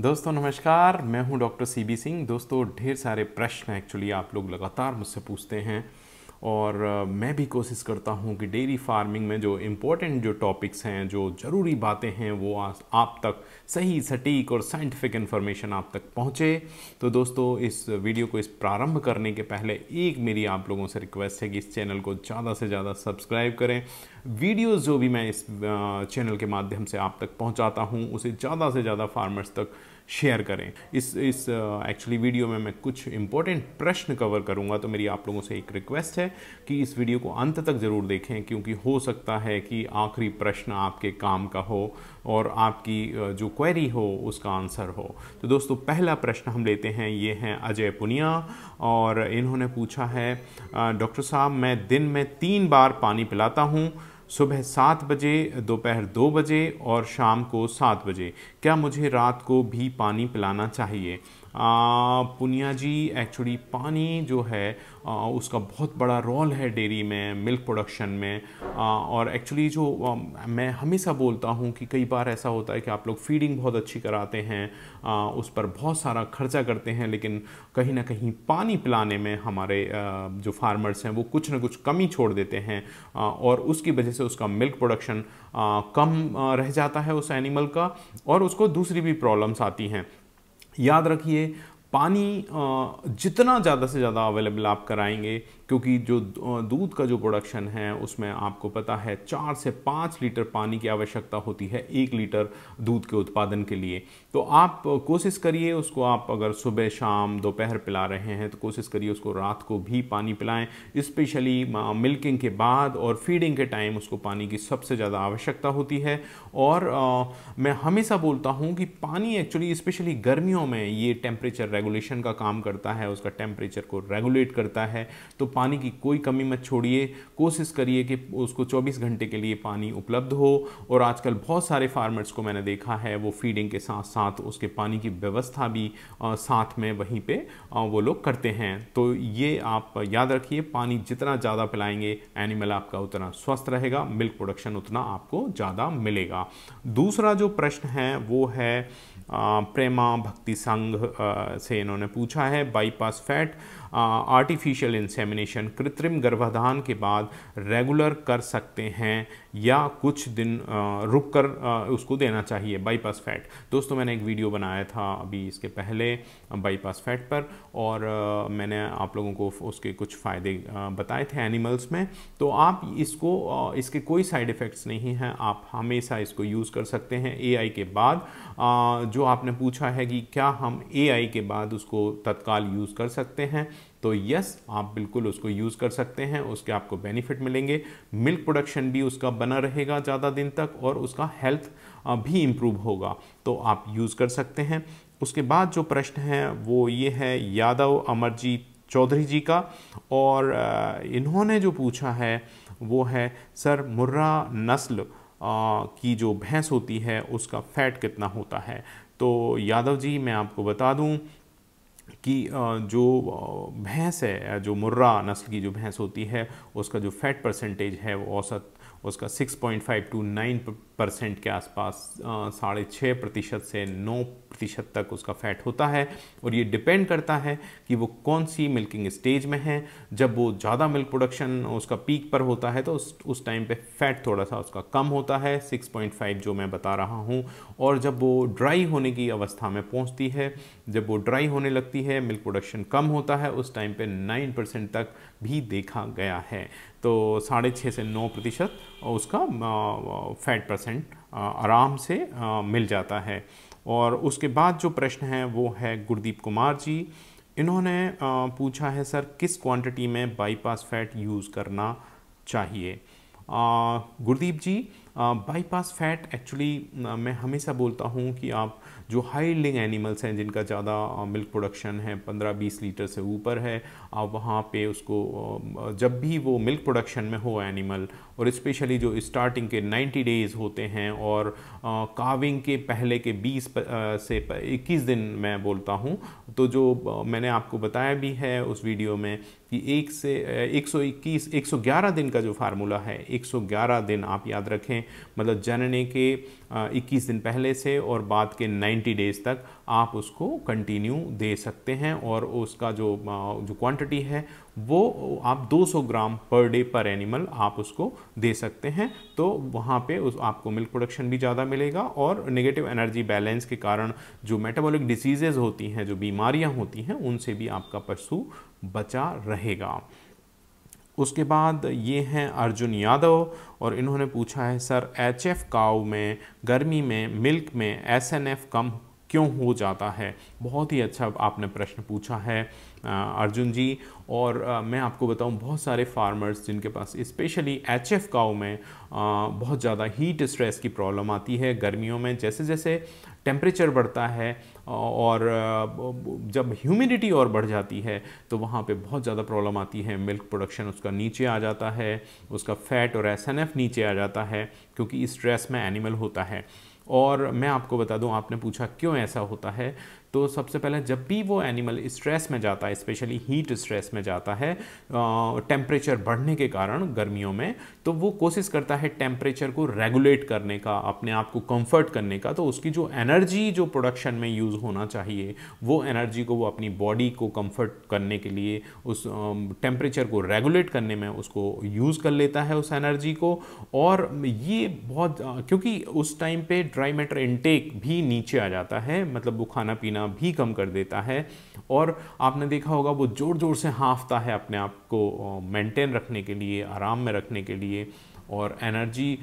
दोस्तों नमस्कार मैं हूं डॉक्टर सीबी सिंह दोस्तों ढेर सारे प्रश्न एक्चुअली आप लोग लगातार मुझसे पूछते हैं और मैं भी कोशिश करता हूँ कि डेयरी फार्मिंग में जो इम्पोर्टेंट जो टॉपिक्स हैं जो ज़रूरी बातें हैं वो आप तक सही सटीक और साइंटिफिक इन्फॉर्मेशन आप तक पहुँचे तो दोस्तों इस वीडियो को इस प्रारंभ करने के पहले एक मेरी आप लोगों से रिक्वेस्ट है कि इस चैनल को ज़्यादा से ज़्यादा सब्सक्राइब करें वीडियोज़ जो भी मैं इस चैनल के माध्यम से आप तक पहुँचाता हूँ उसे ज़्यादा से ज़्यादा फार्मर्स तक शेयर करें इस इस एक्चुअली uh, वीडियो में मैं कुछ इंपॉर्टेंट प्रश्न कवर करूंगा तो मेरी आप लोगों से एक रिक्वेस्ट है कि इस वीडियो को अंत तक ज़रूर देखें क्योंकि हो सकता है कि आखिरी प्रश्न आपके काम का हो और आपकी uh, जो क्वेरी हो उसका आंसर हो तो दोस्तों पहला प्रश्न हम लेते हैं ये हैं अजय पुनिया और इन्होंने पूछा है डॉक्टर uh, साहब मैं दिन में तीन बार पानी पिलाता हूँ सुबह सात बजे दोपहर दो बजे और शाम को सात बजे क्या मुझे रात को भी पानी पिलाना चाहिए पुनिया जी एक्चुअली पानी जो है आ, उसका बहुत बड़ा रोल है डेयरी में मिल्क प्रोडक्शन में आ, और एक्चुअली जो आ, मैं हमेशा बोलता हूँ कि कई बार ऐसा होता है कि आप लोग फीडिंग बहुत अच्छी कराते हैं आ, उस पर बहुत सारा खर्चा करते हैं लेकिन कहीं ना कहीं पानी पिलाने में हमारे आ, जो फार्मर्स हैं वो कुछ ना कुछ कमी छोड़ देते हैं आ, और उसकी वजह से उसका मिल्क प्रोडक्शन कम रह जाता है उस एनिमल का और उसको दूसरी भी प्रॉब्लम्स आती हैं याद रखिए पानी जितना ज़्यादा से ज़्यादा अवेलेबल आप कराएंगे क्योंकि जो दूध का जो प्रोडक्शन है उसमें आपको पता है चार से पाँच लीटर पानी की आवश्यकता होती है एक लीटर दूध के उत्पादन के लिए तो आप कोशिश करिए उसको आप अगर सुबह शाम दोपहर पिला रहे हैं तो कोशिश करिए उसको रात को भी पानी पिलाएं स्पेशली मिल्किंग के बाद और फीडिंग के टाइम उसको पानी की सबसे ज़्यादा आवश्यकता होती है और आ, मैं हमेशा बोलता हूँ कि पानी एक्चुअली स्पेशली गर्मियों में ये टेम्परेचर रेगुलेशन का काम करता है उसका टेम्परेचर को रेगुलेट करता है तो पानी की कोई कमी मत छोड़िए कोशिश करिए कि उसको 24 घंटे के लिए पानी उपलब्ध हो और आजकल बहुत सारे फार्मर्स को मैंने देखा है वो फीडिंग के साथ साथ उसके पानी की व्यवस्था भी आ, साथ में वहीं पे आ, वो लोग करते हैं तो ये आप याद रखिए पानी जितना ज़्यादा पिलाएंगे एनिमल आपका उतना स्वस्थ रहेगा मिल्क प्रोडक्शन उतना आपको ज़्यादा मिलेगा दूसरा जो प्रश्न है वो है प्रेमा भक्ति संघ से इन्होंने पूछा है बाईपास फैट आर्टिफिशियल इंसेमिनेशन कृत्रिम गर्भाधान के बाद रेगुलर कर सकते हैं या कुछ दिन रुक कर उसको देना चाहिए बाईपास फैट दोस्तों मैंने एक वीडियो बनाया था अभी इसके पहले बाईपास फैट पर और मैंने आप लोगों को उसके कुछ फ़ायदे बताए थे एनिमल्स में तो आप इसको इसके कोई साइड इफ़ेक्ट्स नहीं हैं आप हमेशा इसको यूज़ कर सकते हैं ए के बाद जो आपने पूछा है कि क्या हम ए के बाद उसको तत्काल यूज़ कर सकते हैं तो यस आप बिल्कुल उसको यूज़ कर सकते हैं उसके आपको बेनिफिट मिलेंगे मिल्क प्रोडक्शन भी उसका बना रहेगा ज़्यादा दिन तक और उसका हेल्थ भी इम्प्रूव होगा तो आप यूज़ कर सकते हैं उसके बाद जो प्रश्न है वो ये है यादव अमरजीत चौधरी जी का और इन्होंने जो पूछा है वो है सर मुर्रा नस्ल की जो भैंस होती है उसका फैट कितना होता है तो यादव जी मैं आपको बता दूं कि जो भैंस है जो मुर्रा नस्ल की जो भैंस होती है उसका जो फैट परसेंटेज है वो औसत उसका 6.5 टू 9 परसेंट के आसपास साढ़े छः प्रतिशत से 9 प्रतिशत तक उसका फैट होता है और ये डिपेंड करता है कि वो कौन सी मिल्किंग स्टेज में है जब वो ज़्यादा मिल्क प्रोडक्शन उसका पीक पर होता है तो उस उस टाइम पे फैट थोड़ा सा उसका कम होता है 6.5 जो मैं बता रहा हूँ और जब वो ड्राई होने की अवस्था में पहुँचती है जब वो ड्राई होने लगती रहती है मिल्क प्रोडक्शन कम होता है उस टाइम पे नाइन परसेंट तक भी देखा गया है तो साढ़े छः से नौ प्रतिशत उसका फैट परसेंट आराम से मिल जाता है और उसके बाद जो प्रश्न है वो है गुरदीप कुमार जी इन्होंने पूछा है सर किस क्वांटिटी में बाईपास फैट यूज़ करना चाहिए Gurdeep ji bypass fat actually मैं हमेशा बोलता हूँ कि आप जो हाई लिंग एनिमल्स हैं जिनका ज़्यादा मिल्क प्रोडक्शन है 15-20 लीटर से ऊपर है वहाँ पे उसको जब भी वो मिल्क प्रोडक्शन में हो एनिमल और स्पेशली जो स्टार्टिंग के 90 डेज़ होते हैं और काविंग के पहले के 20 से 21 दिन मैं बोलता हूँ तो जो मैंने आपको बताया भी है उस वीडियो में कि एक से 121 111 दिन का जो फार्मूला है 111 दिन आप याद रखें मतलब जनने के 21 दिन पहले से और बाद के 90 डेज़ तक आप उसको कंटिन्यू दे सकते हैं और उसका जो जो क्वान्ट क्वांटिटी है वो आप 200 ग्राम पर डे पर एनिमल आप उसको दे सकते हैं तो वहाँ पे उस आपको मिल्क प्रोडक्शन भी ज़्यादा मिलेगा और नेगेटिव एनर्जी बैलेंस के कारण जो मेटाबॉलिक डिजीजेज होती हैं जो बीमारियाँ होती हैं उनसे भी आपका पशु बचा रहेगा उसके बाद ये हैं अर्जुन यादव और इन्होंने पूछा है सर एच एफ काव में गर्मी में मिल्क में एस एन एफ कम क्यों हो जाता है बहुत ही अच्छा आपने प्रश्न पूछा है अर्जुन जी और मैं आपको बताऊं बहुत सारे फार्मर्स जिनके पास स्पेशली एच एफ काऊ में बहुत ज़्यादा हीट स्ट्रेस की प्रॉब्लम आती है गर्मियों में जैसे जैसे टेम्परेचर बढ़ता है और जब ह्यूमिडिटी और बढ़ जाती है तो वहाँ पे बहुत ज़्यादा प्रॉब्लम आती है मिल्क प्रोडक्शन उसका नीचे आ जाता है उसका फैट और एस नीचे आ जाता है क्योंकि स्ट्रेस में एनिमल होता है और मैं आपको बता दूं आपने पूछा क्यों ऐसा होता है तो सबसे पहले जब भी वो एनिमल स्ट्रेस में जाता है स्पेशली हीट स्ट्रेस में जाता है टेम्परेचर बढ़ने के कारण गर्मियों में तो वो कोशिश करता है टेम्परेचर को रेगुलेट करने का अपने आप को कंफर्ट करने का तो उसकी जो एनर्जी जो प्रोडक्शन में यूज़ होना चाहिए वो एनर्जी को वो अपनी बॉडी को कंफर्ट करने के लिए उस टेम्परेचर को रेगुलेट करने में उसको यूज़ कर लेता है उस एनर्जी को और ये बहुत क्योंकि उस टाइम पे ड्राई मैटर इनटेक भी नीचे आ जाता है मतलब वो खाना पीना लेना भी कम कर देता है और आपने देखा होगा वो ज़ोर ज़ोर से हाँफता है अपने आप को मेंटेन रखने के लिए आराम में रखने के लिए और एनर्जी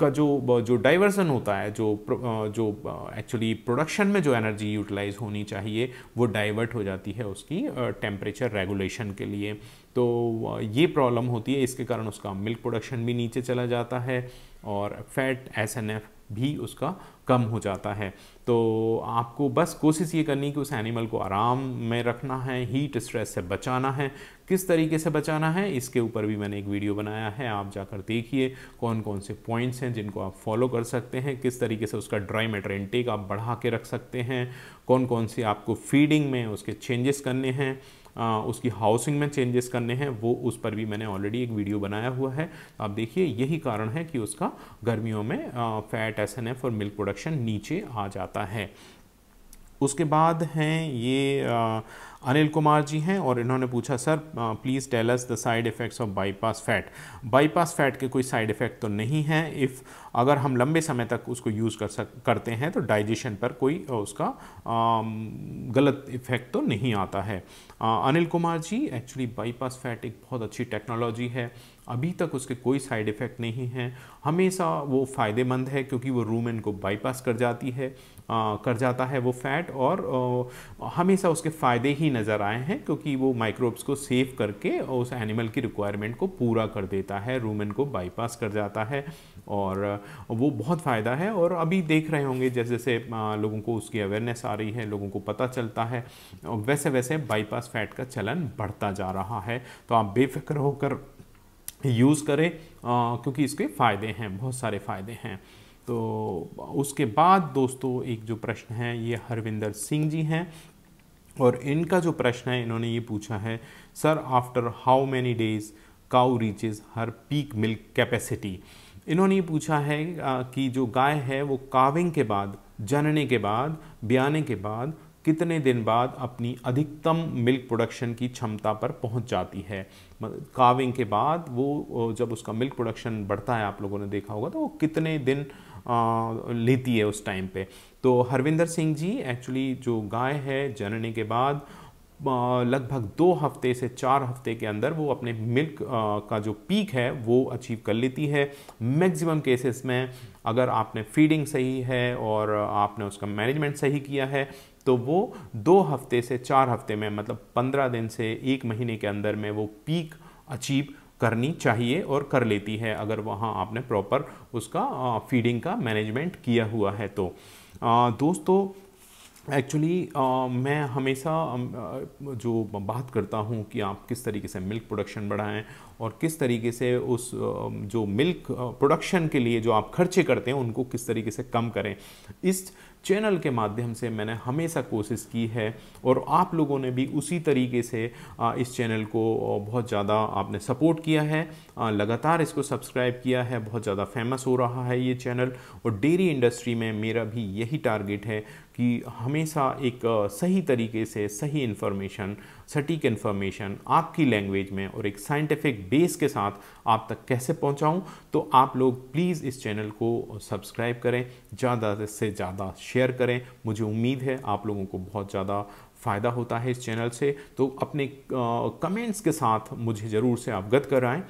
का जो जो डाइवर्सन होता है जो जो एक्चुअली प्रोडक्शन में जो एनर्जी यूटिलाइज होनी चाहिए वो डाइवर्ट हो जाती है उसकी टेम्परेचर रेगुलेशन के लिए तो ये प्रॉब्लम होती है इसके कारण उसका मिल्क प्रोडक्शन भी नीचे चला जाता है और फैट एस एन एफ भी उसका कम हो जाता है तो आपको बस कोशिश ये करनी कि उस एनिमल को आराम में रखना है हीट स्ट्रेस से बचाना है किस तरीके से बचाना है इसके ऊपर भी मैंने एक वीडियो बनाया है आप जाकर देखिए कौन कौन से पॉइंट्स हैं जिनको आप फॉलो कर सकते हैं किस तरीके से उसका ड्राई मेटर इनटेक आप बढ़ा के रख सकते हैं कौन कौन से आपको फीडिंग में उसके चेंजेस करने हैं आ, उसकी हाउसिंग में चेंजेस करने हैं वो उस पर भी मैंने ऑलरेडी एक वीडियो बनाया हुआ है तो आप देखिए यही कारण है कि उसका गर्मियों में फैट एस एन एफ और मिल्क प्रोडक्शन नीचे आ जाता है उसके बाद हैं ये आ, अनिल कुमार जी हैं और इन्होंने पूछा sir please tell us the side effects of bypass fat bypass fat के कोई साइड इफ़ेक्ट तो नहीं है इफ़ अगर हम लंबे समय तक उसको यूज़ कर सक करते हैं तो डाइजेशन पर कोई उसका आ, गलत इफ़ेक्ट तो नहीं आता है आ, Anil Kumar ji actually bypass fat एक बहुत अच्छी टेक्नोलॉजी है अभी तक उसके कोई साइड इफ़ेक्ट नहीं है हमेशा वो फ़ायदेमंद है क्योंकि वो रूमेन को बाईपास कर जाती है आ, कर जाता है वो फैट और आ, हमेशा उसके फ़ायदे ही नज़र आए हैं क्योंकि वो माइक्रोब्स को सेव करके उस एनिमल की रिक्वायरमेंट को पूरा कर देता है रूमेन को बाईपास कर जाता है और वो बहुत फ़ायदा है और अभी देख रहे होंगे जैसे जैसे लोगों को उसकी अवेयरनेस आ रही है लोगों को पता चलता है वैसे वैसे बाईपास फैट का चलन बढ़ता जा रहा है तो आप बेफिक्र होकर यूज़ करें क्योंकि इसके फ़ायदे हैं बहुत सारे फ़ायदे हैं तो उसके बाद दोस्तों एक जो प्रश्न है ये हरविंदर सिंह जी हैं और इनका जो प्रश्न है इन्होंने ये पूछा है sir after how many days cow reaches her peak milk capacity इन्होंने ये पूछा है कि जो गाय है वो काविंग के बाद जनने के बाद ब्याने के बाद कितने दिन बाद अपनी अधिकतम मिल्क प्रोडक्शन की क्षमता पर पहुंच जाती है काविंग के बाद वो जब उसका मिल्क प्रोडक्शन बढ़ता है आप लोगों ने देखा होगा तो वो कितने दिन लेती है उस टाइम पे तो हरविंदर सिंह जी एक्चुअली जो गाय है जनने के बाद लगभग दो हफ्ते से चार हफ्ते के अंदर वो अपने मिल्क का जो पीक है वो अचीव कर लेती है मैक्सिमम केसेस में अगर आपने फीडिंग सही है और आपने उसका मैनेजमेंट सही किया है तो वो दो हफ्ते से चार हफ्ते में मतलब पंद्रह दिन से एक महीने के अंदर में वो पीक अचीव करनी चाहिए और कर लेती है अगर वहाँ आपने प्रॉपर उसका फीडिंग का मैनेजमेंट किया हुआ है तो दोस्तों एक्चुअली मैं हमेशा जो बात करता हूँ कि आप किस तरीके से मिल्क प्रोडक्शन बढ़ाएं और किस तरीके से उस जो मिल्क प्रोडक्शन के लिए जो आप खर्चे करते हैं उनको किस तरीके से कम करें इस चैनल के माध्यम से मैंने हमेशा कोशिश की है और आप लोगों ने भी उसी तरीके से इस चैनल को बहुत ज़्यादा आपने सपोर्ट किया है लगातार इसको सब्सक्राइब किया है बहुत ज़्यादा फेमस हो रहा है ये चैनल और डेयरी इंडस्ट्री में मेरा भी यही टारगेट है कि हमेशा एक सही तरीके से सही इन्फॉर्मेशन सटीक इन्फॉर्मेशन आपकी लैंग्वेज में और एक साइंटिफिक बेस के साथ आप तक कैसे पहुंचाऊं तो आप लोग प्लीज़ इस चैनल को सब्सक्राइब करें ज़्यादा से ज़्यादा शेयर करें मुझे उम्मीद है आप लोगों को बहुत ज़्यादा फ़ायदा होता है इस चैनल से तो अपने कमेंट्स के साथ मुझे ज़रूर से अवगत कराएं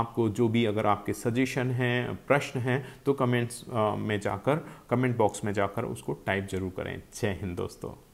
आपको जो भी अगर आपके सजेशन हैं प्रश्न हैं तो कमेंट्स में जाकर कमेंट बॉक्स में जाकर उसको टाइप ज़रूर करें जय हिंद दोस्तों